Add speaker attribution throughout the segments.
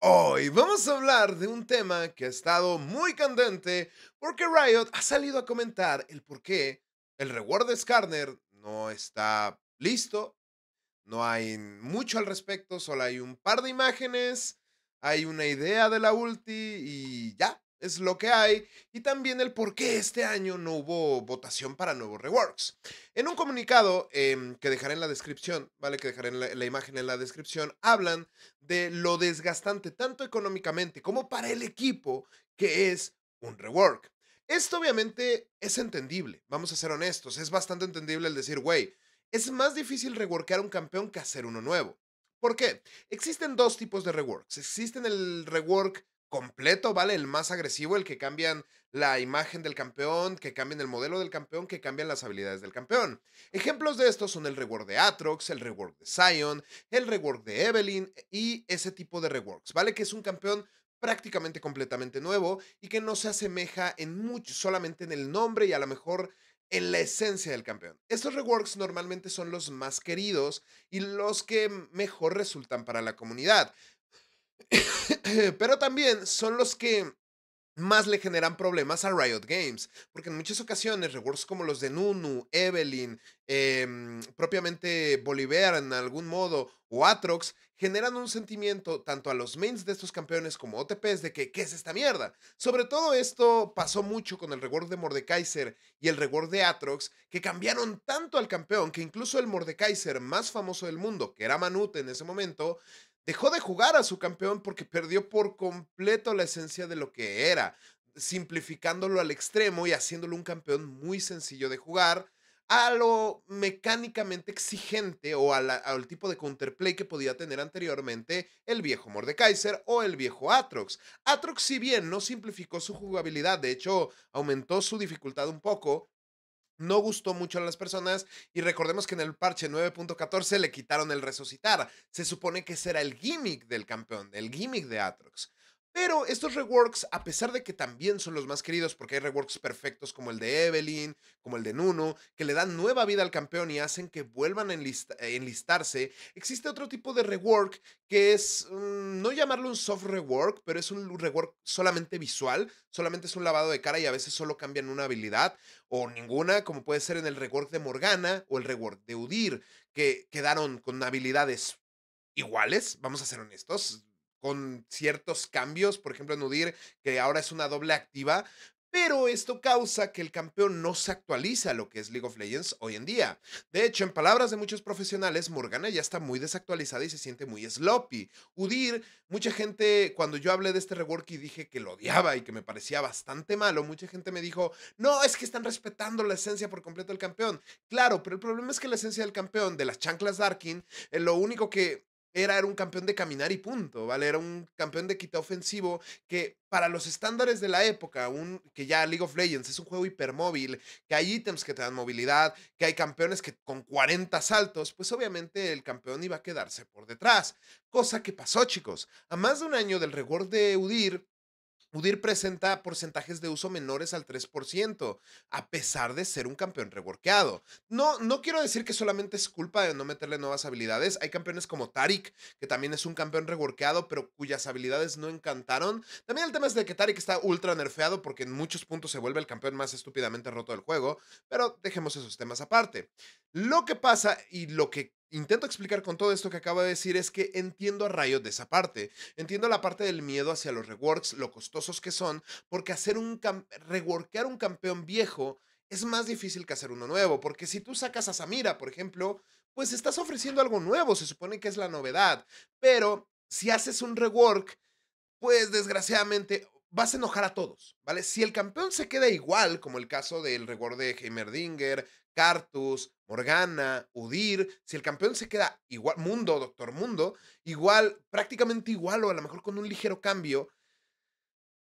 Speaker 1: Hoy vamos a hablar de un tema que ha estado muy candente porque Riot ha salido a comentar el por qué el reward de Skarner no está listo, no hay mucho al respecto, solo hay un par de imágenes, hay una idea de la ulti y ya es lo que hay, y también el por qué este año no hubo votación para nuevos reworks. En un comunicado em, que dejaré en la descripción, ¿vale? Que dejaré en la, imagen en la descripción, hablan de lo desgastante tanto económicamente como para el equipo que es un rework. Esto obviamente es entendible, vamos a ser honestos, es bastante entendible el decir, güey, es más difícil reworkear un campeón que hacer uno nuevo. ¿Por qué? Existen dos tipos de reworks. Existen el rework completo, ¿vale? El más agresivo, el que cambian la imagen del campeón, que cambian el modelo del campeón, que cambian las habilidades del campeón. Ejemplos de estos son el rework de Atrox, el rework de Zion, el rework de Evelyn e, y ese tipo de reworks, ¿vale? Que es un campeón prácticamente completamente nuevo y que no se asemeja en mucho, solamente en el nombre y a lo mejor en la esencia del campeón. Estos reworks normalmente son los más queridos y los que mejor resultan para la comunidad. Pero también son los que más le generan problemas a Riot Games, porque en muchas ocasiones rewards como los de Nunu, Evelyn, em, propiamente Bolivar en algún modo, o Atrox, generan un sentimiento tanto a los mains de estos campeones como OTPs de que, ¿qué es esta mierda? Sobre todo esto pasó mucho con el reward de Mordekaiser y el reward de Atrox, que cambiaron tanto al campeón que incluso el Mordekaiser más famoso del mundo, que era Manute en ese momento, dejó de jugar a su campeón porque perdió por completo la esencia de lo que era, simplificándolo al extremo y haciéndolo un campeón muy sencillo de jugar a lo mecánicamente exigente o al tipo de counterplay que podía tener anteriormente el viejo Mordekaiser o el viejo Atrox. Atrox, si bien no simplificó su jugabilidad, de hecho aumentó su dificultad un poco, no gustó mucho a las personas y recordemos que en el parche 9.14 le quitaron el resucitar. Se supone que será el gimmick del campeón, el gimmick de Atrox. Pero estos reworks, a pesar de que también son los más queridos, porque hay reworks perfectos como el de Evelyn, como el de Nuno, que le dan nueva vida al campeón y hacen que vuelvan a enlistarse, existe otro tipo de rework que es, mm, no llamarlo un soft rework, pero es un rework solamente visual, solamente es un lavado de cara y a veces solo cambian una habilidad o ninguna, como puede ser en el rework de Morgana o el rework de Udir, que quedaron con habilidades iguales, vamos a ser honestos, con ciertos cambios, por ejemplo en Udir, que ahora es una doble activa, pero esto causa que el campeón no se actualiza lo que es League of Legends hoy en día. De hecho, en palabras de muchos profesionales, Morgana ya está muy desactualizada y se siente muy sloppy. Udir, mucha gente, cuando yo hablé de este rework y dije que lo odiaba y que me parecía bastante malo, mucha gente me dijo, no, es que están respetando la esencia por completo del campeón. Claro, pero el problema es que la esencia del campeón, de las chanclas Darkin, es eh, lo único que era, un campeón de caminar y punto, ¿vale? Era un campeón de quita ofensivo que para los estándares de la época, un, que ya League of Legends es un juego hipermóvil, que hay ítems que te dan movilidad, que hay campeones que con 40 saltos, pues obviamente el campeón iba a quedarse por detrás. Cosa que pasó, chicos. A más de un año del reward de Udir, Udir presenta porcentajes de uso menores al 3%, a pesar de ser un campeón reworkeado. No, no quiero decir que solamente es culpa de no meterle nuevas habilidades. Hay campeones como Tarik, que también es un campeón reworkeado, pero cuyas habilidades no encantaron. También el tema es de que Tarik está ultra nerfeado porque en muchos puntos se vuelve el campeón más estúpidamente roto del juego, pero dejemos esos temas aparte. Lo que pasa y lo que intento explicar con todo esto que acabo de decir es que entiendo a rayos de esa parte. Entiendo la parte del miedo hacia los reworks, lo costosos que son, porque hacer un reworkear un campeón viejo es más difícil que hacer uno nuevo, porque si tú sacas a Samira, por ejemplo, pues estás ofreciendo algo nuevo, se supone que es la novedad, pero si haces un rework, pues desgraciadamente vas a enojar a todos, ¿vale? Si el campeón se queda igual, como el caso del rework de Heimerdinger, Cartus, Morgana, Udir, si el campeón se queda igual, Mundo, Doctor Mundo, igual, prácticamente igual o a lo mejor con un ligero cambio,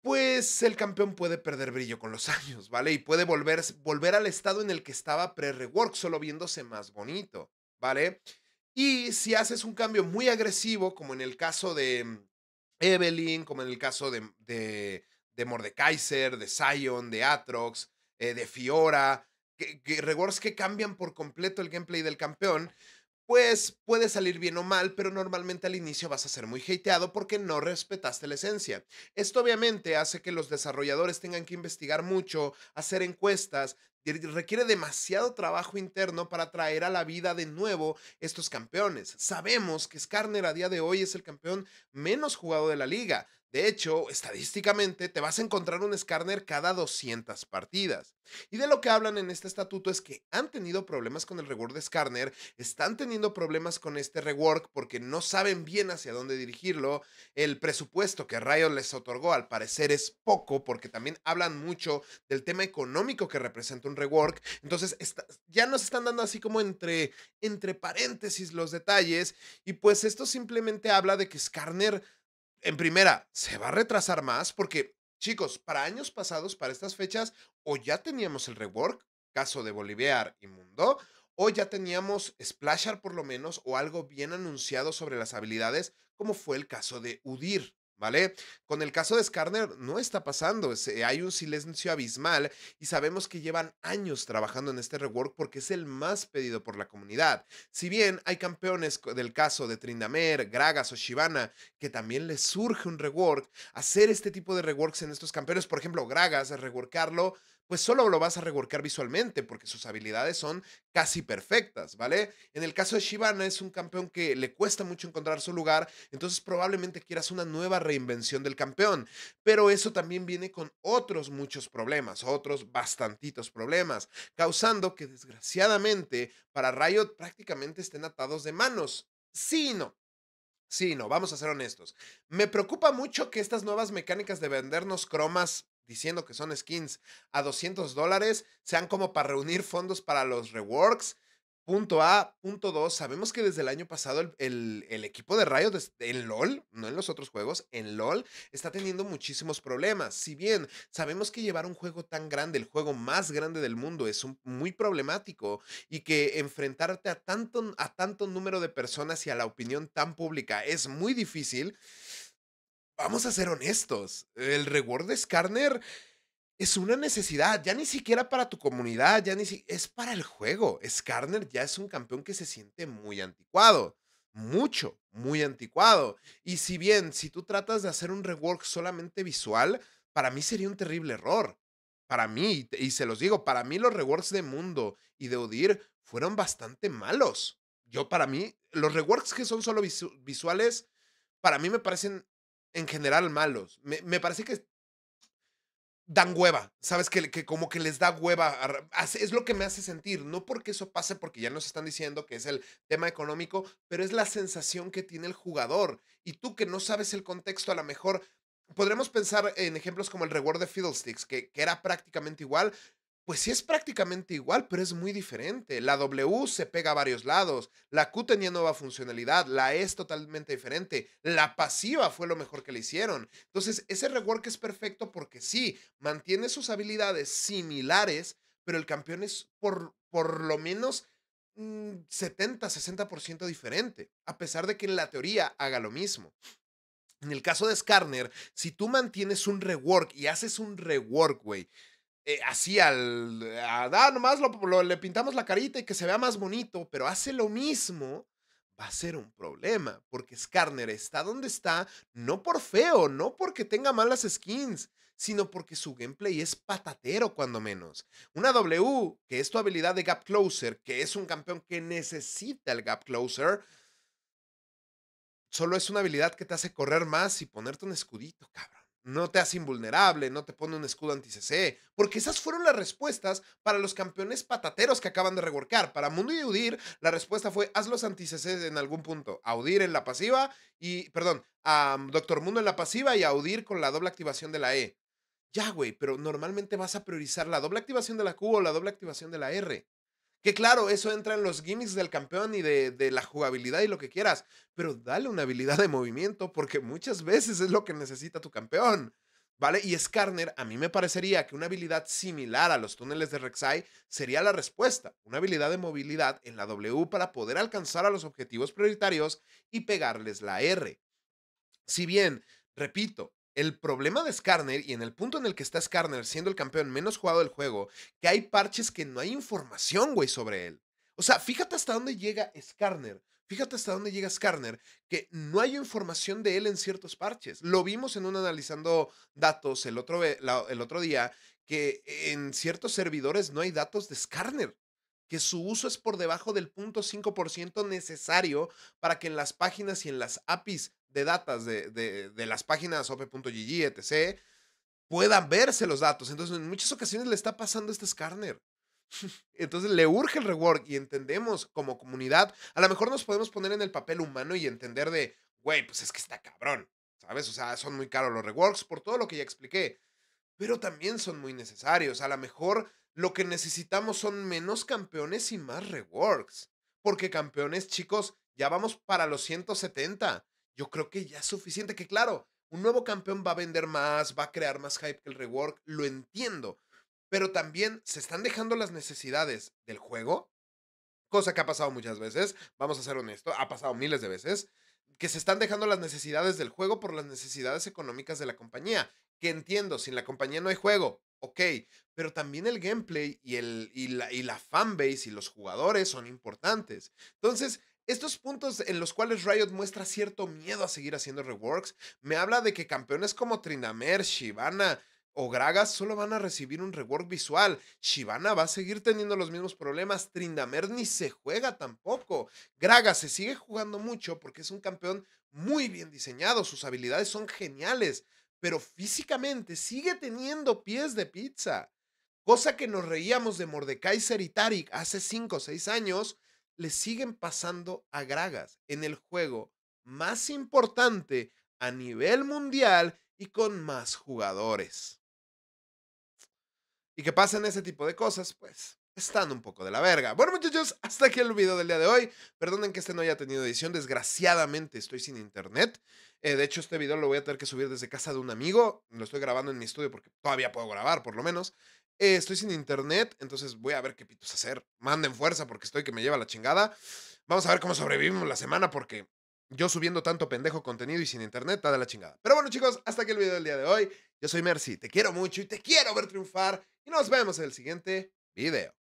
Speaker 1: pues el campeón puede perder brillo con los años, ¿vale? Y puede volver, volver al estado en el que estaba pre-rework, solo viéndose más bonito, ¿vale? Y si haces un cambio muy agresivo, como en el caso de mm, Evelyn, como en el caso de, de, de Mordekaiser, de Sion, de Atrox, eh, de Fiora, que, rewards que cambian por completo el gameplay del campeón, pues puede salir bien o mal, pero normalmente al inicio vas a ser muy hateado porque no respetaste la esencia. Esto obviamente hace que los desarrolladores tengan que investigar mucho, hacer encuestas, requiere demasiado trabajo interno para traer a la vida de nuevo estos campeones. Sabemos que Skarner a día de hoy es el campeón menos jugado de la liga. De hecho, estadísticamente te vas a encontrar un Skarner cada 200 partidas. Y de lo que hablan en este estatuto es que han tenido problemas con el rework de Skarner, están teniendo problemas con este rework porque no saben bien hacia dónde dirigirlo. El presupuesto que Riot les otorgó al parecer es poco porque también hablan mucho del tema económico que representa un rework. Entonces ya nos están dando así como entre, entre paréntesis los detalles y pues esto simplemente habla de que Skarner en primera, se va a retrasar más porque, chicos, para años pasados, para estas fechas, o ya teníamos el rework, caso de Boliviar y Mundo, o ya teníamos Splashar por lo menos, o algo bien anunciado sobre las habilidades, como fue el caso de Udir. ¿Vale? Con el caso de Skarner no está pasando, eh, hay un silencio abismal y sabemos que llevan años trabajando en este rework porque es el más pedido por la comunidad. Si bien hay campeones del caso de Trindamer, Gragas o Shivana que también les surge un rework, hacer este tipo de reworks en estos campeones, por ejemplo, Gragas, reworkarlo pues solo lo vas a reworkar visualmente porque sus habilidades son casi perfectas, ¿vale? En el caso de Shivana es un campeón que le cuesta mucho encontrar su lugar, entonces probablemente quieras una nueva reinvención del campeón, pero eso también viene con otros muchos problemas, otros bastantitos problemas, causando que desgraciadamente para Riot prácticamente estén atados de manos. Sí y no. Sí, no, vamos a ser honestos. Me preocupa mucho que estas nuevas mecánicas de vendernos cromas diciendo que son skins a 200 dólares, sean como para reunir fondos para los reworks. Punto A, punto 2, sabemos que desde el año pasado el, equipo de Riot en LOL, no en los otros juegos, en LOL está teniendo muchísimos problemas. Si bien sabemos que llevar un juego tan grande, el juego más grande del mundo, es muy problemático y que enfrentarte a tanto, a tanto número de personas y a la opinión tan pública es muy difícil, vamos a ser honestos, el reward de Skarner es una necesidad, ya ni siquiera para tu comunidad, ya ni si es para el juego. Skarner ya es un campeón que se siente muy anticuado, mucho, muy anticuado. Y si bien, si tú tratas de hacer un rework solamente visual, para mí sería un terrible error. Para mí, y se los digo, para mí los reworks de Mundo y de Odir fueron bastante malos. Yo para mí, los reworks que son solo visuales, para mí me parecen en general malos. Me, parece que dan hueva, ¿sabes? Que, que como que les da hueva, es lo que me hace sentir, no porque eso pase, porque ya nos están diciendo que es el tema económico, pero es la sensación que tiene el jugador. Y tú que no sabes el contexto, a lo mejor podremos pensar en ejemplos como el reward de Fiddlesticks, que, que era prácticamente igual, pues sí es prácticamente igual, pero es muy diferente. La W se pega a varios lados, la Q tenía nueva funcionalidad, la E es totalmente diferente, la pasiva fue lo mejor que le hicieron. Entonces, ese rework es perfecto porque sí, mantiene sus habilidades similares, pero el campeón es por, por lo menos 70, mm, 60% diferente, a pesar de que en la teoría haga lo mismo. En el caso de Skarner, si tú mantienes un rework y haces un rework, güey, eh, así al. Eh, a, ah, nomás lo, le pintamos la carita y que se vea más bonito, pero hace lo mismo, va a ser un problema. Porque Skarner está donde está, no por feo, no porque tenga malas skins, sino porque su gameplay es patatero, cuando menos. Una W, que es tu habilidad de Gap Closer, que es un campeón que necesita el Gap Closer. Solo es una habilidad que te hace correr más y ponerte un escudito, cabrón no te hace invulnerable, no te pone un escudo anti-CC, porque esas fueron las respuestas para los campeones patateros que acaban de reworkar. Para Mundo y Udir, la respuesta fue hazlos anti-CC en algún punto, a Udir en la pasiva y, perdón, a mm, Doctor Mundo en la pasiva y a Udir con la doble activación de la E. Ya, güey, pero normalmente vas a priorizar la doble activación de la Q o la doble activación de la R. Que claro, eso entra en los gimmicks del campeón y de, la jugabilidad y lo que quieras, pero dale una habilidad de movimiento porque muchas veces es lo que necesita tu campeón. ¿Vale? Y Skarner, a mí me parecería que una habilidad similar a los túneles de Rek'Sai sería la respuesta. Una habilidad de movilidad en la W para poder alcanzar a los objetivos prioritarios y pegarles la R. Si bien, repito, el problema de Skarner y en el punto en el que está Skarner siendo el campeón menos jugado del juego, que hay parches que no hay información, güey, sobre él. O sea, fíjate hasta dónde llega Skarner. Fíjate hasta dónde llega Skarner, que no hay información de él en ciertos parches. Lo vimos en un analizando datos el otro, el otro día, que en ciertos servidores no hay datos de Skarner, que su uso es por debajo del 0.5% necesario para que en las páginas y en las APIs de datas de, de, de las páginas op.gg, etc., puedan verse los datos. Entonces, en muchas ocasiones le está pasando este Scarner. Entonces le urge el rework y entendemos como comunidad, a lo mejor nos podemos poner en el papel humano y entender de, güey, pues es que está cabrón, ¿sabes? O sea, son muy caros los reworks por todo lo que ya expliqué, pero también son muy necesarios. A lo mejor lo que necesitamos son menos campeones y más reworks, porque campeones, chicos, ya vamos para los 170 yo creo que ya es suficiente, que claro, un nuevo campeón va a vender más, va a crear más hype que el rework, lo entiendo, pero también se están dejando las necesidades del juego, cosa que ha pasado muchas veces, vamos a ser honesto ha pasado miles de veces, que se están dejando las necesidades del juego por las necesidades económicas de la compañía, que entiendo, sin la compañía no hay juego, ok, pero también el gameplay y, el, y la, y la fanbase y los jugadores son importantes. Entonces, estos puntos en los cuales Riot muestra cierto miedo a seguir haciendo reworks me habla de que campeones como Trinamer, Shivana o Gragas solo van a recibir un rework visual. Shivana va a seguir teniendo los mismos problemas. Trindamer ni se juega tampoco. Gragas se sigue jugando mucho porque es un campeón muy bien diseñado. Sus habilidades son geniales, pero físicamente sigue teniendo pies de pizza. Cosa que nos reíamos de Mordekaiser y Tarik hace 5 o 6 años le siguen pasando a Gragas en el juego más importante a nivel mundial y con más jugadores. Y que pasen ese tipo de cosas, pues están un poco de la verga. Bueno, muchachos, hasta aquí el video del día de hoy. Perdonen que este no haya tenido edición. Desgraciadamente estoy sin internet. Eh, de hecho, este video lo voy a tener que subir desde casa de un amigo. Lo estoy grabando en mi estudio porque todavía puedo grabar, por lo menos. Eh, estoy sin internet, entonces voy a ver qué pitos hacer. Manden fuerza porque estoy que me lleva la chingada. Vamos a ver cómo sobrevivimos la semana porque yo subiendo tanto pendejo contenido y sin internet, está de la chingada. Pero bueno, chicos, hasta aquí el video del día de hoy. Yo soy Mercy, te quiero mucho y te quiero ver triunfar. Y nos vemos en el siguiente video.